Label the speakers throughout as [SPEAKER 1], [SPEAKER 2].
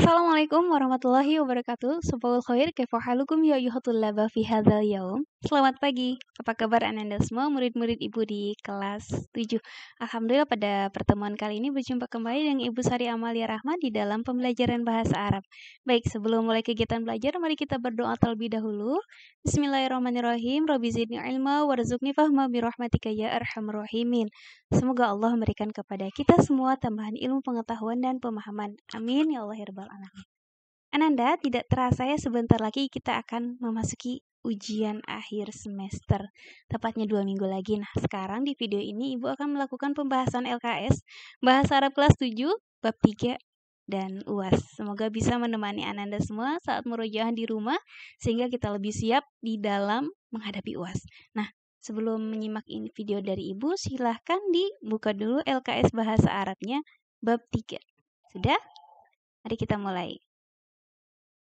[SPEAKER 1] Assalamualaikum warahmatullahi wabarakatuh. Sebuah khair kepo halukum ya laba fi hadzal yaum. Selamat pagi, apa kabar Ananda semua murid-murid Ibu di kelas 7? Alhamdulillah pada pertemuan kali ini berjumpa kembali dengan Ibu Sari Amalia Rahma di dalam pembelajaran bahasa Arab. Baik, sebelum mulai kegiatan belajar, mari kita berdoa terlebih dahulu. Bismillahirrahmanirrahim, Rabbi zidni ilma, warzukni fahma birahmatika ya arham rohimin. Semoga Allah memberikan kepada kita semua tambahan ilmu pengetahuan dan pemahaman. Amin, ya Allah, herbal ya alamin. Ananda, tidak terasa ya sebentar lagi kita akan memasuki ujian akhir semester, tepatnya dua minggu lagi. Nah, sekarang di video ini Ibu akan melakukan pembahasan LKS, Bahasa Arab kelas 7, bab 3, dan UAS. Semoga bisa menemani Ananda semua saat merujahan di rumah, sehingga kita lebih siap di dalam menghadapi UAS. Nah, sebelum menyimak ini video dari Ibu, silahkan dibuka dulu LKS Bahasa Arabnya, bab 3. Sudah? Mari kita mulai.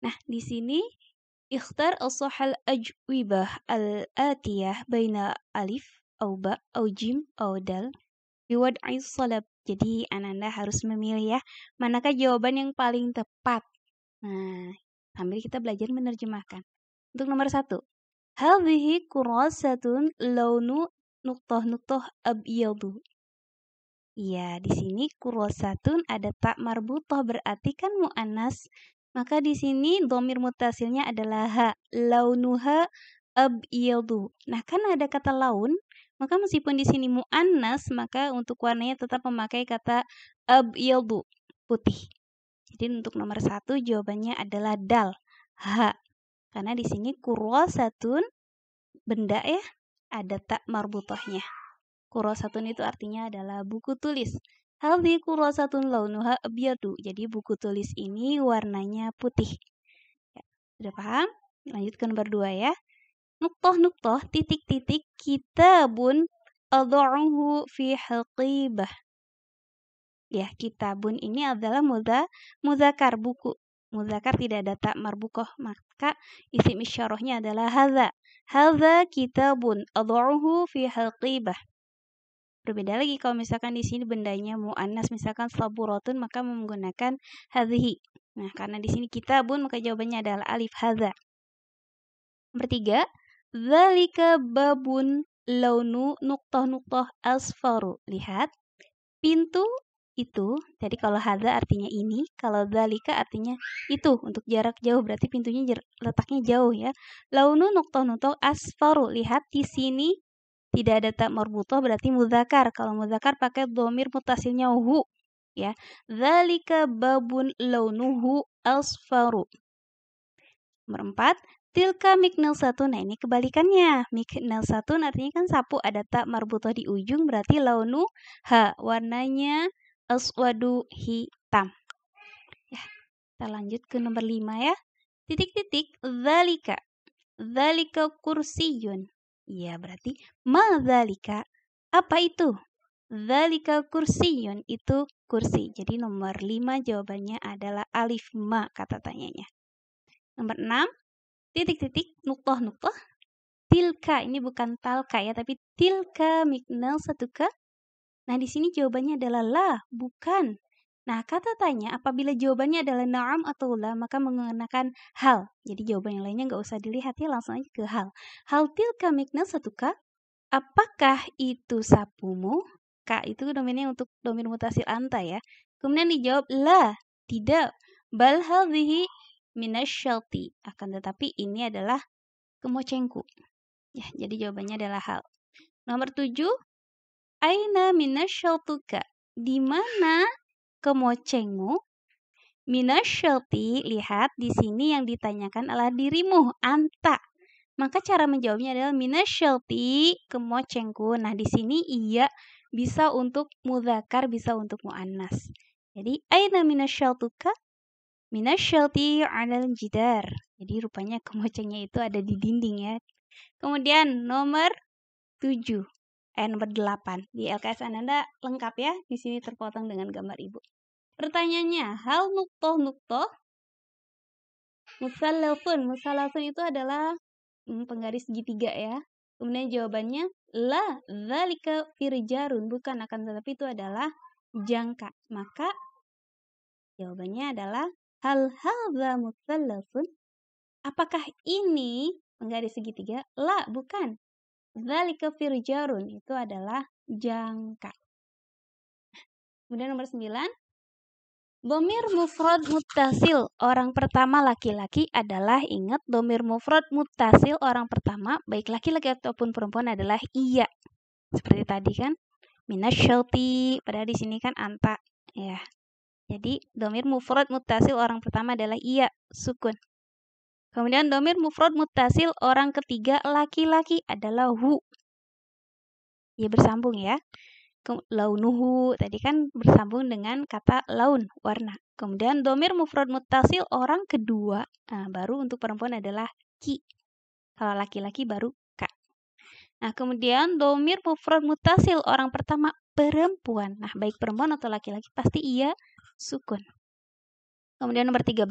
[SPEAKER 1] Nah, di sini اختر الصح الأجوبة الآتية بين ألف أو ba أو jim أو dal biwad'i salab. Jadi Ananda harus memilih ya, manakah jawaban yang paling tepat. Nah, sambil kita belajar menerjemahkan. Untuk nomor satu, Hadhihi kurasatun launu nuktoh nuktoh abiyadu. Iya, di sini kurosatun ada tak marbutoh berarti kan mu'anas. Maka di sini domir mutasilnya adalah ha. Launuha abyadu. Nah, kan ada kata laun, maka meskipun di sini mu'annas, maka untuk warnanya tetap memakai kata abyadu, putih. Jadi untuk nomor satu jawabannya adalah dal, ha. Karena di sini satun benda ya, ada tak marbutohnya. satun itu artinya adalah buku tulis. Hadhi kurasatun launuha abyadu. Jadi buku tulis ini warnanya putih. Ya, sudah paham? Lanjutkan berdua ya. Nuktoh nuktoh titik-titik kitabun adha'uhu fi halqibah. Ya, kitabun ini adalah muda muzakar buku. Muzakar tidak ada tak marbukoh, maka Isi isyarahnya adalah hadza. Hadza kitabun adha'uhu fi halqibah. Berbeda lagi kalau misalkan di sini bendanya mu'annas misalkan saburotun maka menggunakan hadhi. Nah, karena di sini kita bun maka jawabannya adalah alif hadza. Nomor tiga, zalika babun launu nuktoh nuktoh asfaru. Lihat, pintu itu. Jadi kalau hadza artinya ini, kalau zalika artinya itu. Untuk jarak jauh berarti pintunya letaknya jauh ya. Launu nuktoh nuktoh asfaru. Lihat di sini tidak ada tak marbutoh berarti muzakar. Kalau muzakar pakai domir mutasilnya hu. Ya. Zalika babun launuhu asfaru. Nomor empat Tilka miknel satu Nah ini kebalikannya. miknel satu artinya kan sapu. Ada tak marbutoh di ujung berarti launu ha. Warnanya aswadu hitam. Ya. Kita lanjut ke nomor lima ya. Titik-titik. Zalika. Zalika kursiun Ya, berarti madzalika apa itu? Zalika kursiyun itu kursi. Jadi nomor 5 jawabannya adalah alif ma kata tanyanya. Nomor 6 titik-titik nuktoh nuktoh tilka ini bukan talka ya tapi tilka mignal satu Nah, di sini jawabannya adalah la, bukan. Nah, kata tanya apabila jawabannya adalah na'am atau la, maka mengenakan hal. Jadi jawaban yang lainnya nggak usah dilihat ya, langsung aja ke hal. Hal tilka mikna ka Apakah itu sapumu? ka itu domainnya untuk domain mutasil anta ya. Kemudian dijawab la, tidak. Bal hadhihi minasyalti. Akan tetapi ini adalah kemocengku. Ya, jadi jawabannya adalah hal. Nomor tujuh, aina minasyaltuka. Di mana Minus minasyalti lihat di sini yang ditanyakan adalah dirimu anta maka cara menjawabnya adalah minasyalti kemocengku nah di sini iya bisa untuk mudakar bisa untuk muannas jadi aina minasyaltuka minasyalti alal jidar jadi rupanya kemocengnya itu ada di dinding ya kemudian nomor 7 n 8. Di LKS Ananda lengkap ya, di sini terpotong dengan gambar ibu. Pertanyaannya, hal nukto nukto musalafun musalafun itu adalah hmm, penggaris segitiga ya. Kemudian jawabannya, la zalika firjarun, bukan akan tetapi itu adalah jangka. Maka jawabannya adalah hal hadza musalafun Apakah ini penggaris segitiga? La, bukan. Zalika firjarun itu adalah jangka. Kemudian nomor 9. Domir mufrad mutasil orang pertama laki-laki adalah ingat domir mufrad mutasil orang pertama baik laki-laki ataupun perempuan adalah iya. Seperti tadi kan minasyauti pada di sini kan anta ya. Jadi domir mufrad mutasil orang pertama adalah iya sukun. Kemudian domir mufrod mutasil orang ketiga laki-laki adalah hu. Ya bersambung ya. Launuhu tadi kan bersambung dengan kata laun warna. Kemudian domir mufrod mutasil orang kedua nah, baru untuk perempuan adalah ki. Kalau laki-laki baru ka. Nah kemudian domir mufrod mutasil orang pertama perempuan. Nah baik perempuan atau laki-laki pasti ia sukun. Kemudian nomor 13,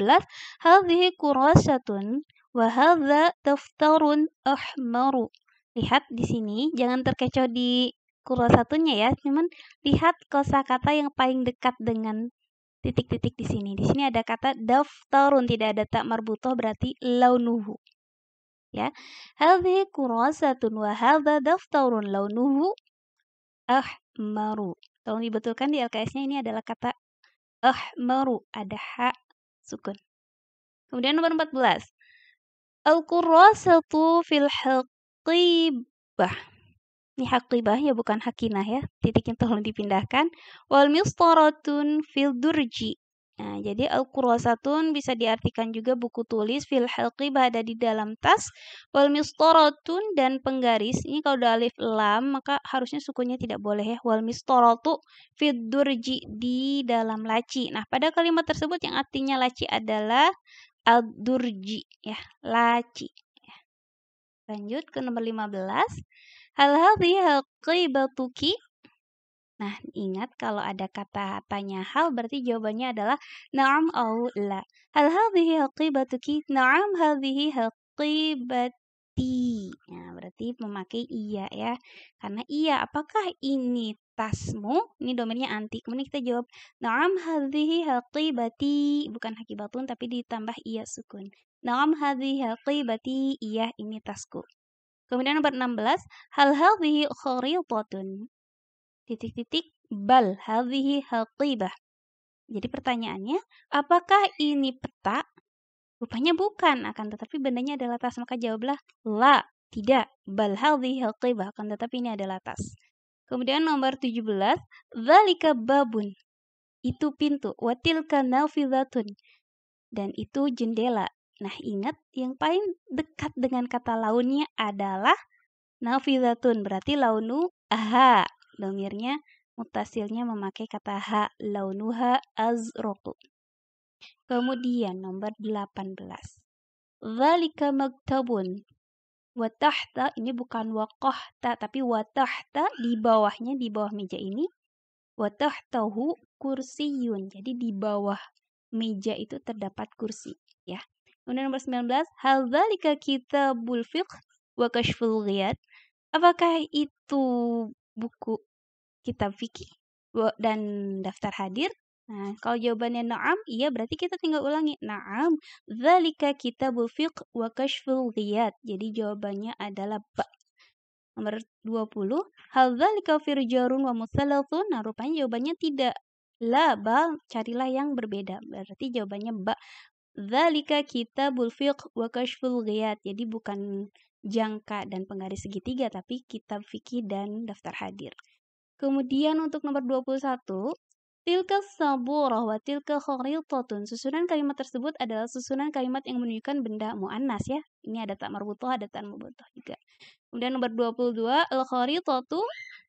[SPEAKER 1] hadhihi kurasatun wa hadza daftarun ahmaru. Lihat di sini, jangan terkecoh di kurasatunya ya, cuman lihat kosakata yang paling dekat dengan titik-titik di sini. Di sini ada kata daftarun, tidak ada tak marbutoh berarti launuhu. Ya. Hadhihi kurasatun wa hadza daftarun launuhu ahmaru. Tolong dibetulkan di LKS-nya ini adalah kata ahmaru ada ha sukun. Kemudian nomor 14. Al-qurrasatu fil haqibah. Ini haqibah ya bukan hakinah ya. Titiknya tolong dipindahkan. Wal mistaratun fil durji. Nah, jadi al qurwasatun bisa diartikan juga buku tulis fil halqi berada di dalam tas wal mistoratun dan penggaris. Ini kalau udah alif lam maka harusnya sukunya tidak boleh ya. Wal mistoratu fid durji di dalam laci. Nah, pada kalimat tersebut yang artinya laci adalah ad-durji ya, laci. Lanjut ke nomor 15. Hal hadhi halqi batuki Nah, ingat kalau ada kata tanya hal berarti jawabannya adalah na'am au la. Hal hadhihi haqibatuki? Na'am hadhihi haqibati. Nah, berarti memakai iya ya. Karena iya, apakah ini tasmu? Ini domainnya anti. Kemudian kita jawab na'am hadhihi haqibati. Bukan hakibatun tapi ditambah iya sukun. Na'am hadhihi haqibati. Iya, ini tasku. Kemudian nomor 16, hal hal hadhihi kharitatun titik-titik bal hadhihi halqibah. Jadi pertanyaannya, apakah ini peta? Rupanya bukan, akan tetapi bendanya adalah tas. Maka jawablah la, tidak. Bal hadhihi halqibah, akan tetapi ini adalah tas. Kemudian nomor 17, zalika babun. Itu pintu, watilka nafilatun Dan itu jendela. Nah, ingat yang paling dekat dengan kata launnya adalah nafizatun, berarti launu aha, domirnya mutasilnya memakai kata h launuha azroku. Kemudian nomor 18. Zalika maktabun. Watahta ini bukan wakohta tapi watahta di bawahnya di bawah meja ini watahtahu kursiyun. Jadi di bawah meja itu terdapat kursi ya. Kemudian nomor 19, zalika kitabul fiqh wa kashful ghiyad. Apakah itu buku kitab fikih dan daftar hadir. Nah, kalau jawabannya na'am, iya berarti kita tinggal ulangi. Na'am, dzalika kitabul fiqh wa kashful ghiyat. Jadi jawabannya adalah ba. Nomor 20, hal dzalika firjarun wa musalatsun. Nah, rupanya jawabannya tidak. La bal, carilah yang berbeda. Berarti jawabannya ba. Dzalika kitabul fiqh wa kashful ghiyat. Jadi bukan jangka dan penggaris segitiga, tapi kitab fikih dan daftar hadir. Kemudian untuk nomor 21, Tilka saburah wa tilka kharitatun. Susunan kalimat tersebut adalah susunan kalimat yang menunjukkan benda mu'annas ya. Ini ada tak marbutoh, ada tak marbutoh juga. Kemudian nomor 22, al kharitatu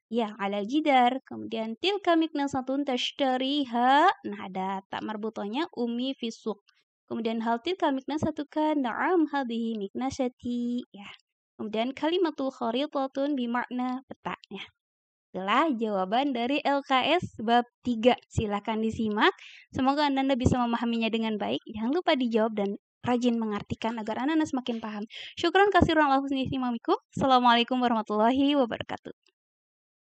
[SPEAKER 1] ya ala jidar. Kemudian tilka miknasatun tashtariha. Nah ada tak marbutohnya umi fisuk. Kemudian hal tilka miknasatuka na'am hadhihi miknasati. Ya. Kemudian kalimatul kharitatun bimakna peta ya telah jawaban dari LKS bab 3. Silahkan disimak. Semoga Anda bisa memahaminya dengan baik. Jangan lupa dijawab dan rajin mengartikan agar Anda semakin paham. Syukran kasih ruang langsung Assalamualaikum warahmatullahi wabarakatuh.